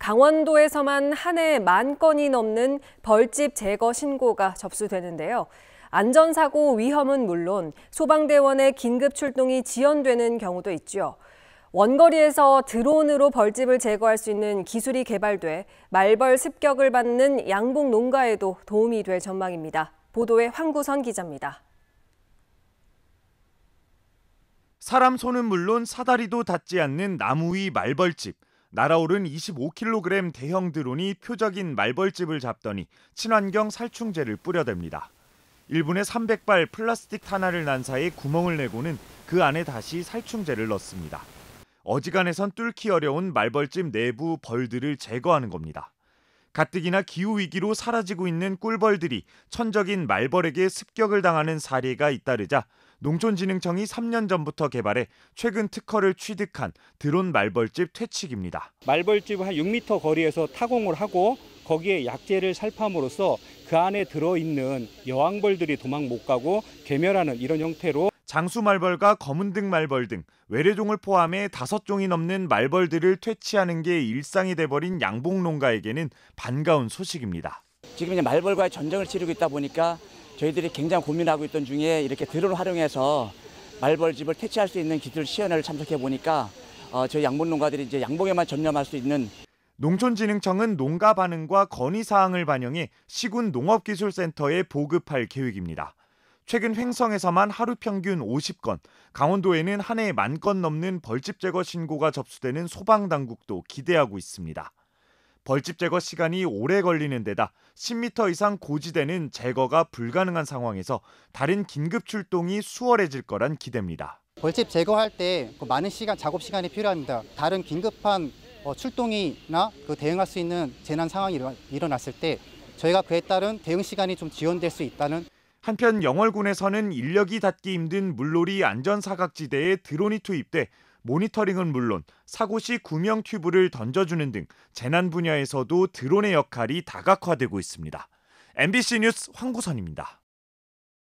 강원도에서만 한 해 만 건이 넘는 벌집 제거 신고가 접수되는데요. 안전사고 위험은 물론 소방대원의 긴급 출동이 지연되는 경우도 있죠. 원거리에서 드론으로 벌집을 제거할 수 있는 기술이 개발돼 말벌 습격을 받는 양봉 농가에도 도움이 될 전망입니다. 보도에 황구선 기자입니다. 사람 손은 물론 사다리도 닿지 않는 나무 위 말벌집. 날아오른 25kg 대형 드론이 표적인 말벌집을 잡더니 친환경 살충제를 뿌려댑니다. 1분에 300발 플라스틱 탄화를 난 사이 구멍을 내고는 그 안에 다시 살충제를 넣습니다. 어지간해선 뚫기 어려운 말벌집 내부 벌들을 제거하는 겁니다. 가뜩이나 기후 위기로 사라지고 있는 꿀벌들이 천적인 말벌에게 습격을 당하는 사례가 잇따르자 농촌진흥청이 3년 전부터 개발해 최근 특허를 취득한 드론 말벌집 퇴치기입니다. 말벌집 한 6m 거리에서 타공을 하고 거기에 약재를 살포함으로써그 안에 들어있는 여왕벌들이 도망 못 가고 개멸하는 이런 형태로 장수말벌과 검은등 말벌 등 외래종을 포함해 다섯 종이 넘는 말벌들을 퇴치하는 게 일상이 돼버린 양봉 농가에게는 반가운 소식입니다. 지금 이제 말벌과의 전쟁을 치르고 있다 보니까 저희들이 굉장히 고민하고 있던 중에 이렇게 드론을 활용해서 말벌집을 퇴치할 수 있는 기술 시연을 참석해 보니까 어, 저희 양봉 농가들이 이제 양봉에만 전념할 수 있는 농촌진흥청은 농가 반응과 건의 사항을 반영해 시군 농업기술센터에 보급할 계획입니다. 최근 횡성에서만 하루 평균 50건, 강원도에는 한 해에 만건 넘는 벌집 제거 신고가 접수되는 소방당국도 기대하고 있습니다. 벌집 제거 시간이 오래 걸리는 데다 10m 이상 고지대는 제거가 불가능한 상황에서 다른 긴급 출동이 수월해질 거란 기대입니다. 벌집 제거할 때 그 많은 시간 작업 시간이 필요합니다. 다른 긴급한 어, 출동이나 그 대응할 수 있는 재난 상황이 일어났을 때 저희가 그에 따른 대응 시간이 좀 지연될 수 있다는 한편 영월군에서는 인력이 닿기 힘든 물놀이 안전 사각지대에 드론이 투입돼 모니터링은 물론 사고 시 구명 튜브를 던져주는 등 재난 분야에서도 드론의 역할이 다각화되고 있습니다. MBC 뉴스 황구선입니다.